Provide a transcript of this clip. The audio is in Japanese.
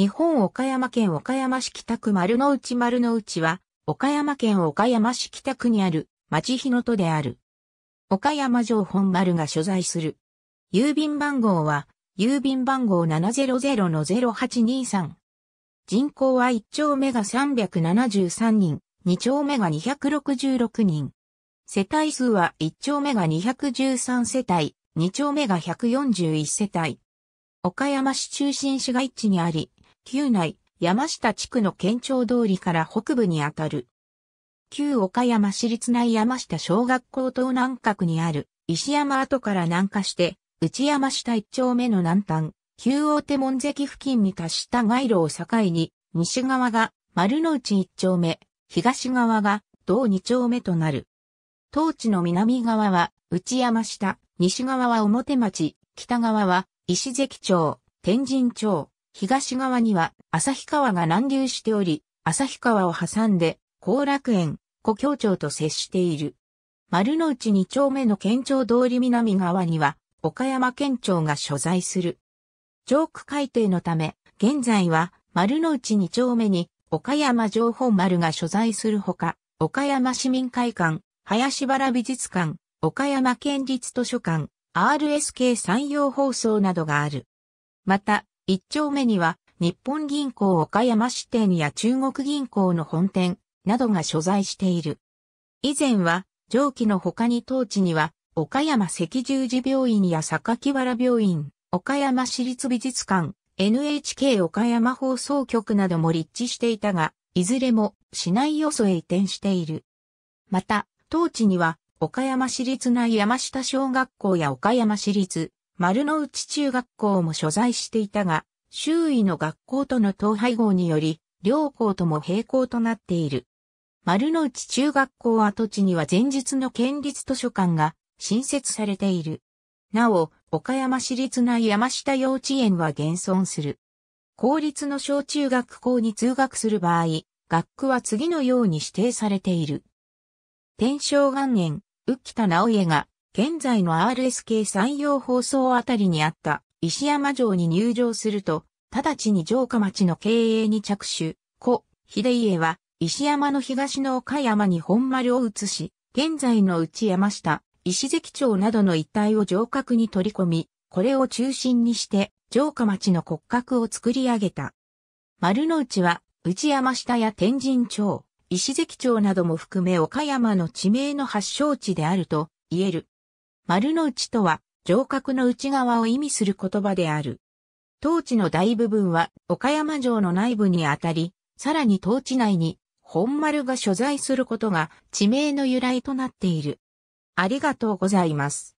日本岡山県岡山市北区丸の内丸の内は、岡山県岡山市北区にある町日の都である。岡山城本丸が所在する。郵便番号は、郵便番号700-0823。人口は1丁目が373人、2丁目が266人。世帯数は1丁目が213世帯、2丁目が141世帯。岡山市中心市街地にあり、旧内、山下地区の県庁通りから北部にあたる。旧岡山市立内山下小学校東南角にある石山跡から南下して、内山下一丁目の南端、旧大手門関付近に達した街路を境に、西側が丸の内一丁目、東側が同二丁目となる。当地の南側は内山下、西側は表町、北側は石関町、天神町、東側には旭川が南流しており、旭川を挟んで、後楽園、古郷町と接している。丸の内2丁目の県庁通り南側には、岡山県庁が所在する。上区改定のため、現在は丸の内2丁目に岡山情報丸が所在するほか、岡山市民会館、林原美術館、岡山県立図書館、RSK 山陽放送などがある。また、一丁目には日本銀行岡山支店や中国銀行の本店などが所在している。以前は上記の他に当地には岡山赤十字病院や榊原病院、岡山市立美術館、NHK 岡山放送局なども立地していたが、いずれも市内よそへ移転している。また、当地には岡山市立内山下小学校や岡山市立丸の内中学校も所在していたが、周囲の学校との統廃合により、両校とも並行となっている。丸の内中学校跡地には前日の県立図書館が新設されている。なお、岡山市立内山下幼稚園は現存する。公立の小中学校に通学する場合、学区は次のように指定されている。天正元年、浮田直江が現在の RSK 山陽放送あたりにあった石山城に入城すると、直ちに城下町の経営に着手、故、秀家は石山の東の岡山に本丸を移し、現在の内山下、石関町などの一帯を城郭に取り込み、これを中心にして城下町の骨格を作り上げた。丸の内は内山下や天神町、石関町なども含め岡山の地名の発祥地であると言える。丸の内とは、城郭の内側を意味する言葉である。当地の大部分は岡山城の内部にあたり、さらに当地内に本丸が所在することが地名の由来となっている。ありがとうございます。